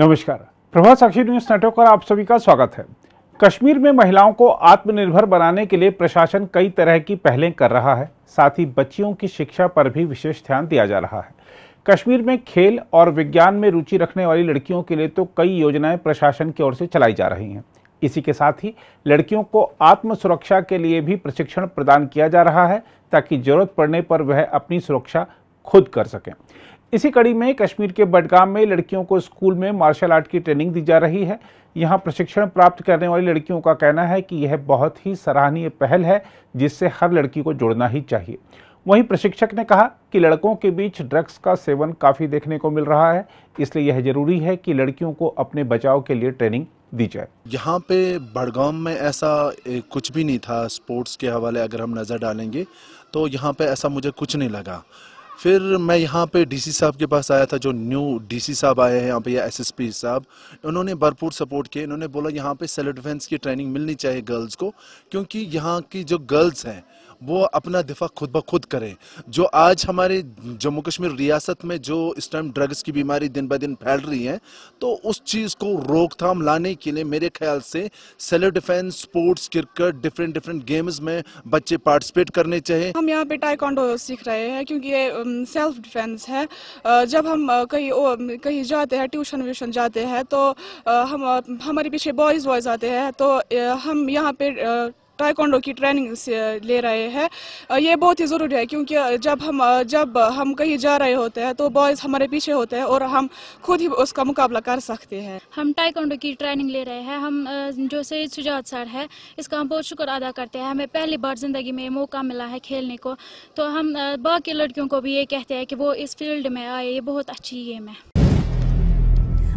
नमस्कार प्रभा साक्षी news network पर आप सभी का स्वागत है कश्मीर में महिलाओं को आत्मनिर्भर बनाने के लिए प्रशासन कई तरह की पहलें कर रहा है साथ ही बच्चियों की शिक्षा पर भी विशेष ध्यान दिया जा रहा है कश्मीर में खेल और विज्ञान में रुचि रखने वाली लड़कियों के लिए तो कई योजनाएं प्रशासन की ओर से चलाई जा रही हैं इसी के साथ ही लड़कियों को आत्म सुरक्षा के लिए भी प्रशिक्षण प्रदान किया जा रहा है ताकि जरूरत पड़ने पर वह अपनी सुरक्षा खुद कर सकें इसी कड़ी में कश्मीर के बडगाम में लड़कियों को स्कूल में मार्शल आर्ट की ट्रेनिंग दी जा रही है यहाँ प्रशिक्षण प्राप्त करने वाली लड़कियों का कहना है कि यह बहुत ही सराहनीय पहल है जिससे हर लड़की को जुड़ना ही चाहिए वहीं प्रशिक्षक ने कहा कि लड़कों के बीच ड्रग्स का सेवन काफ़ी देखने को मिल रहा है इसलिए यह जरूरी है कि लड़कियों को अपने बचाव के लिए ट्रेनिंग दी जाए यहाँ पे बड़गाम में ऐसा कुछ भी नहीं था स्पोर्ट्स के हवाले अगर हम नज़र डालेंगे तो यहाँ पे ऐसा मुझे कुछ नहीं लगा फिर मैं यहाँ पे डीसी साहब के पास आया था जो न्यू डीसी साहब आए हैं यहाँ पे या एसएसपी साहब उन्होंने भरपूर सपोर्ट किया इन्होंने बोला यहाँ पे सेल डिफेंस की ट्रेनिंग मिलनी चाहिए गर्ल्स को क्योंकि यहाँ की जो गर्ल्स हैं वो अपना दिफा खुद ब खुद करें जो आज हमारे जम्मू कश्मीर रियासत में जो इस टाइम ड्रग्स की बीमारी दिन ब दिन फैल रही है तो उस चीज़ को रोकथाम लाने के लिए मेरे ख्याल से self defence sports cricket different different games में बच्चे पार्टिसिपेट करने चाहिए हम यहाँ पे टाइकॉन्डो सीख रहे हैं क्योंकि ये सेल्फ डिफेंस है जब हम कहीं कहीं जाते हैं ट्यूशन व्यूशन जाते हैं तो हम हमारे पीछे बॉयज़ बॉयज आते हैं तो हम यहाँ पे टाइकोंडो की ट्रेनिंग से ले रहे हैं ये बहुत ही ज़रूरी है क्योंकि जब हम जब हम कहीं जा रहे होते हैं तो बॉयज़ हमारे पीछे होते हैं और हम खुद ही उसका मुकाबला कर सकते हैं हम टाइकोंडो की ट्रेनिंग ले रहे हैं हम जो सैद सुजात सर है इसका हम बहुत शुक्र अदा करते हैं हमें पहली बार ज़िंदगी में मौका मिला है खेलने को तो हम बाकी लड़कियों को भी ये कहते हैं कि वो इस फील्ड में आए ये बहुत अच्छी गेम है